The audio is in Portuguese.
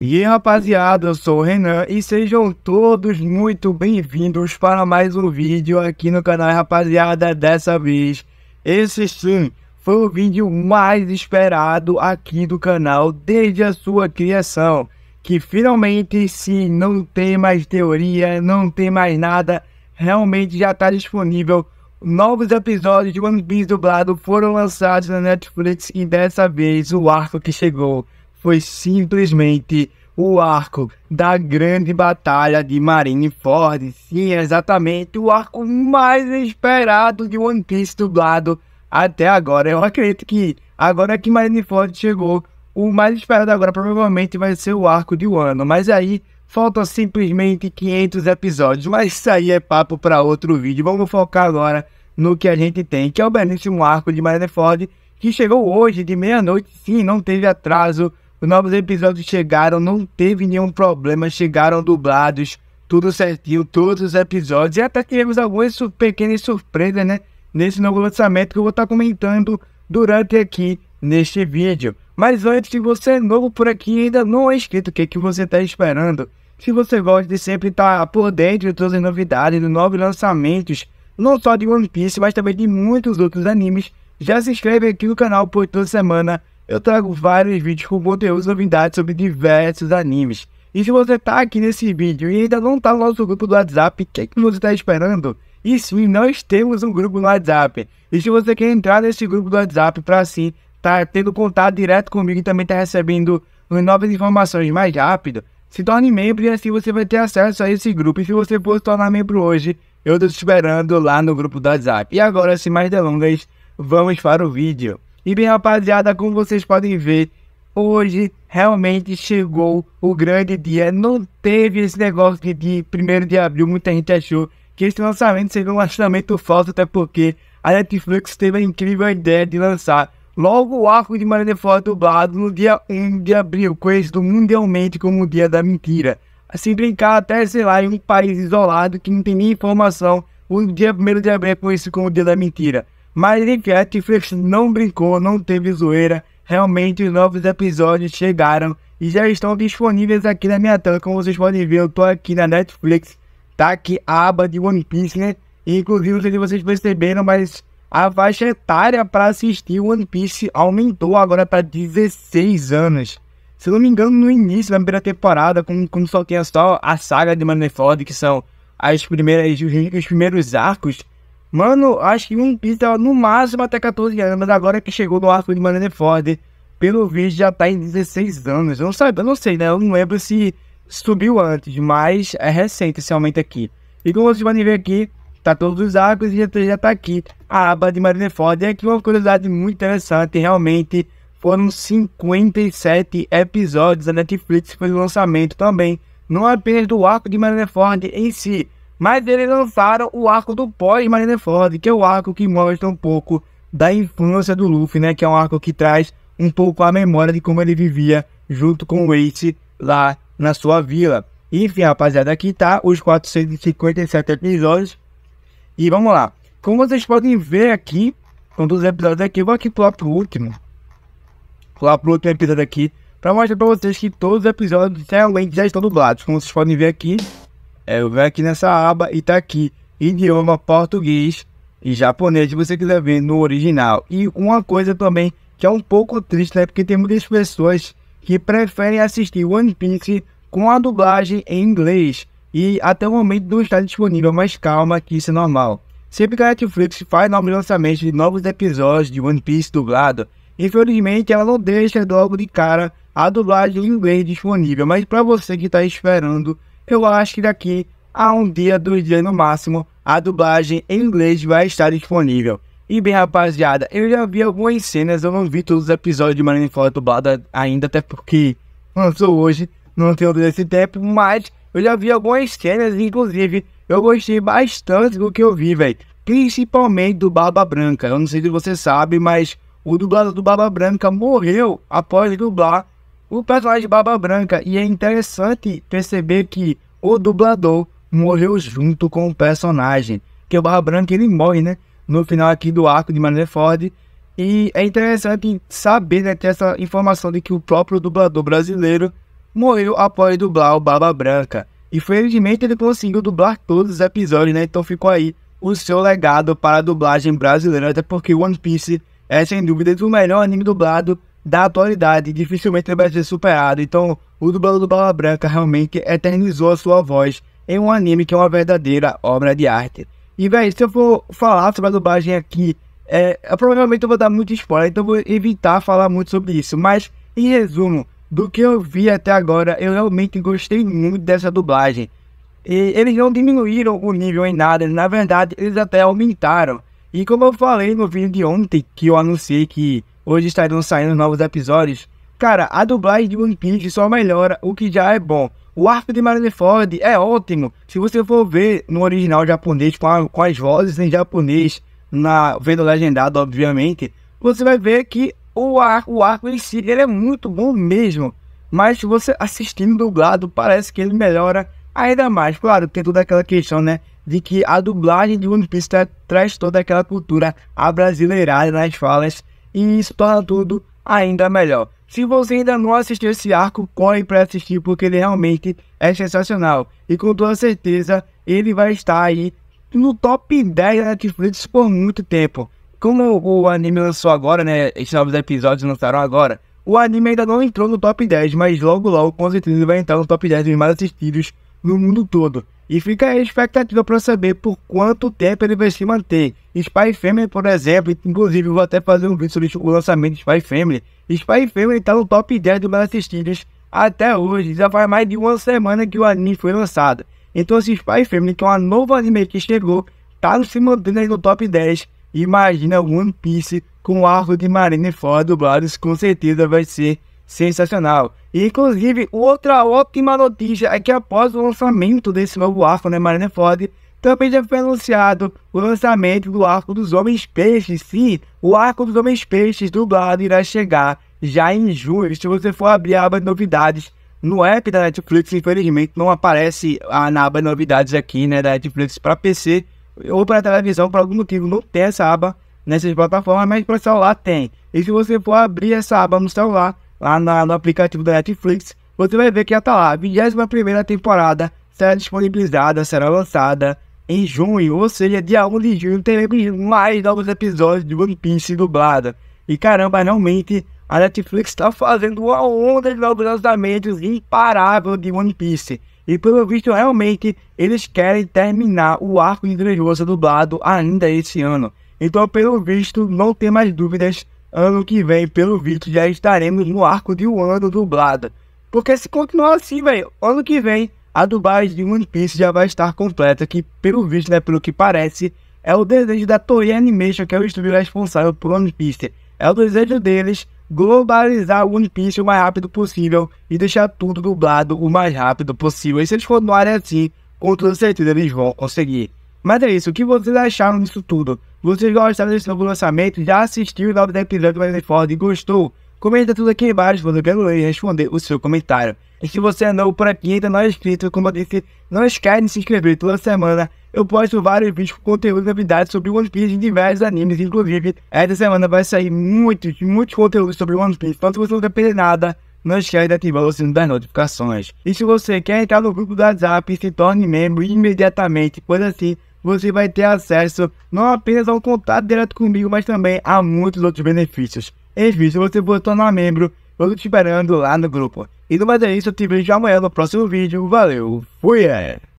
E aí, rapaziada, eu sou o Renan e sejam todos muito bem-vindos para mais um vídeo aqui no canal, rapaziada. Dessa vez, esse sim foi o vídeo mais esperado aqui do canal desde a sua criação. Que finalmente, sim, não tem mais teoria, não tem mais nada, realmente já está disponível. Novos episódios de One Piece dublado foram lançados na Netflix e dessa vez o arco que chegou foi simplesmente o arco da grande batalha de Marineford. Sim, exatamente o arco mais esperado de One Piece dublado até agora. Eu acredito que agora que Marineford chegou, o mais esperado agora provavelmente vai ser o arco de Wano. Mas aí faltam simplesmente 500 episódios. Mas isso aí é papo para outro vídeo. Vamos focar agora no que a gente tem, que é o belíssimo arco de Marineford, que chegou hoje de meia-noite. Sim, não teve atraso os novos episódios chegaram, não teve nenhum problema, chegaram dublados, tudo certinho, todos os episódios. E até tivemos algumas pequenas surpresas, né? Nesse novo lançamento que eu vou estar tá comentando durante aqui neste vídeo. Mas antes, se você é novo por aqui e ainda não é inscrito, o que, é que você está esperando? Se você gosta de sempre estar tá por dentro de todas as novidades, dos novos lançamentos, não só de One Piece, mas também de muitos outros animes, já se inscreve aqui no canal, por toda semana eu trago vários vídeos com conteúdos novidades sobre diversos animes. E se você tá aqui nesse vídeo e ainda não tá no nosso grupo do WhatsApp, o que, é que você tá esperando? E sim, nós temos um grupo no WhatsApp. E se você quer entrar nesse grupo do WhatsApp para assim tá tendo contato direto comigo e também tá recebendo novas informações mais rápido, se torne membro e assim você vai ter acesso a esse grupo. E se você for se tornar membro hoje, eu tô te esperando lá no grupo do WhatsApp. E agora, sem mais delongas, vamos para o vídeo. E bem, rapaziada, como vocês podem ver, hoje realmente chegou o grande dia. Não teve esse negócio de, de 1 de abril, muita gente achou que esse lançamento seria um lançamento falso, até porque a Netflix teve a incrível ideia de lançar logo o arco de Fora dublado no dia 1 de abril, conhecido mundialmente como o Dia da Mentira. Assim brincar até, sei lá, em um país isolado que não tem nem informação, o dia 1 de abril é conhecido como o Dia da Mentira. Mas em a Netflix não brincou, não teve zoeira. Realmente os novos episódios chegaram e já estão disponíveis aqui na minha tela. Como vocês podem ver, eu tô aqui na Netflix. Tá aqui a aba de One Piece, né? não sei se vocês perceberam, mas a faixa etária para assistir One Piece aumentou agora para 16 anos. Se não me engano, no início da primeira temporada, como, como só tinha só a saga de Manifold, que são as primeiras, os primeiros arcos, Mano, acho que um Piece no máximo até 14 anos, mas agora que chegou no arco de Marineford, pelo visto já tá em 16 anos. Eu não, sabe, eu não sei, né? Eu não lembro se subiu antes, mas é recente esse aumento aqui. E como vocês podem ver aqui, tá todos os arcos e já, tá, já tá aqui a aba de Marineford. E aqui é uma curiosidade muito interessante, realmente foram 57 episódios da Netflix pelo lançamento também. Não apenas do arco de Marineford em si, mas eles lançaram o arco do pós-Marineford, que é o arco que mostra um pouco da infância do Luffy, né? Que é um arco que traz um pouco a memória de como ele vivia junto com o Ace lá na sua vila. Enfim, rapaziada, aqui tá os 457 episódios. E vamos lá. Como vocês podem ver aqui, com todos os episódios aqui, eu vou aqui pular pro último. Pular pro último episódio aqui, pra mostrar pra vocês que todos os episódios realmente já estão dublados. Como vocês podem ver aqui, é, eu venho aqui nessa aba e tá aqui idioma português e japonês, se você quiser ver no original. E uma coisa também que é um pouco triste, né? Porque tem muitas pessoas que preferem assistir One Piece com a dublagem em inglês. E até o momento não está disponível, mas calma que isso é normal. Sempre que a Netflix faz novos lançamentos de novos episódios de One Piece dublado, infelizmente ela não deixa logo de cara a dublagem em inglês disponível. Mas para você que está esperando eu acho que daqui a um dia, dois dias no máximo, a dublagem em inglês vai estar disponível. E bem, rapaziada, eu já vi algumas cenas, eu não vi todos os episódios de Fora dublada ainda, até porque lançou hoje, não tenho todo esse tempo, mas eu já vi algumas cenas, inclusive, eu gostei bastante do que eu vi, velho. Principalmente do Barba Branca. Eu não sei se você sabe, mas o dublador do Barba Branca morreu após dublar o personagem Barba Branca. E é interessante perceber que o dublador morreu junto com o personagem. Que o Barba Branca ele morre, né? No final aqui do arco de Manfred. E é interessante saber, né, ter essa informação de que o próprio dublador brasileiro morreu após dublar o Barba Branca. E felizmente ele conseguiu dublar todos os episódios, né? Então ficou aí o seu legado para a dublagem brasileira, até porque One Piece é sem dúvida o melhor anime dublado da atualidade, dificilmente ele vai ser superado. Então, o dublador do Bala Branca realmente eternizou a sua voz em um anime que é uma verdadeira obra de arte. E, velho, se eu for falar sobre a dublagem aqui, é, eu provavelmente eu vou dar muito spoiler, então eu vou evitar falar muito sobre isso. Mas, em resumo, do que eu vi até agora, eu realmente gostei muito dessa dublagem. E eles não diminuíram o nível em nada, na verdade, eles até aumentaram. E como eu falei no vídeo de ontem, que eu anunciei que Hoje estarão saindo novos episódios. Cara, a dublagem de One Piece só melhora o que já é bom. O arco de Marineford é ótimo. Se você for ver no original japonês, com, a, com as vozes em japonês, na vendo legendado, obviamente, você vai ver que o, ar, o arco em si ele é muito bom mesmo. Mas você assistindo dublado, parece que ele melhora ainda mais. Claro, tem toda aquela questão, né? De que a dublagem de One Piece traz toda aquela cultura abrasileirada nas falas e isso torna tudo ainda melhor. Se você ainda não assistiu esse arco, corre para assistir porque ele realmente é sensacional. E com toda certeza, ele vai estar aí no top 10 da Netflix por muito tempo. Como o anime lançou agora, né? Esses novos episódios lançaram agora. O anime ainda não entrou no top 10, mas logo logo com certeza vai entrar no top 10 dos mais assistidos no mundo todo. E fica aí a expectativa para saber por quanto tempo ele vai se manter. Spy Family, por exemplo, inclusive vou até fazer um vídeo sobre o lançamento de Spy Family. Spy Family está no top 10 dos mais assistidos até hoje. Já faz mais de uma semana que o anime foi lançado. Então esse Spy Family, que é um novo anime que chegou, tá se mantendo aí no top 10. Imagina One Piece com o arco de marina fora dublados, com certeza vai ser sensacional inclusive, outra ótima notícia é que após o lançamento desse novo arco, né, Ford, também já foi anunciado o lançamento do Arco dos Homens Peixes. Sim, o Arco dos Homens Peixes dublado irá chegar já em julho. Se você for abrir a aba de novidades no app da Netflix, infelizmente não aparece a na aba de novidades aqui, né, da Netflix para PC ou para televisão, por algum motivo não tem essa aba nessas plataformas, mas para celular tem. E se você for abrir essa aba no celular, lá na, no aplicativo da Netflix, você vai ver que já tá lá. A 21 temporada será disponibilizada, será lançada em junho, ou seja, dia 1 de junho teremos mais novos episódios de One Piece dublada. E caramba, realmente a Netflix está fazendo uma onda de novos lançamentos imparável de One Piece. E pelo visto, realmente, eles querem terminar o arco de Dressrosa dublado ainda esse ano. Então, pelo visto, não tem mais dúvidas ano que vem, pelo visto, já estaremos no arco de um ano dublada. Porque se continuar assim, velho, ano que vem a dublagem de One Piece já vai estar completa, que pelo visto, né, pelo que parece, é o desejo da Toei Animation, que é o estúdio responsável por One Piece. É o desejo deles globalizar o One Piece o mais rápido possível e deixar tudo dublado o mais rápido possível. E se eles continuarem assim, com toda certeza eles vão conseguir. Mas é isso, o que vocês acharam disso tudo? Vocês gostaram desse novo lançamento? Já assistiu o novo episódio do Wesley Ford e gostou? Comenta tudo aqui embaixo, vou quero ler e responder o seu comentário. E se você é novo por aqui e ainda não é inscrito, como eu disse, não esquece de se inscrever toda semana. Eu posto vários vídeos com conteúdo novidades sobre One Piece e diversos animes, inclusive. Essa semana vai sair muitos, muitos conteúdos sobre One Piece, então se você não quer perder nada, não esquece de ativar o sino das notificações. E se você quer entrar no grupo do WhatsApp, se torne membro imediatamente, pois assim você vai ter acesso não apenas a um contato direto comigo, mas também a muitos outros benefícios. Enfim, se você for tornar membro, eu tô te esperando lá no grupo. E no mais é isso, eu te vejo amanhã no próximo vídeo. Valeu, fui! É.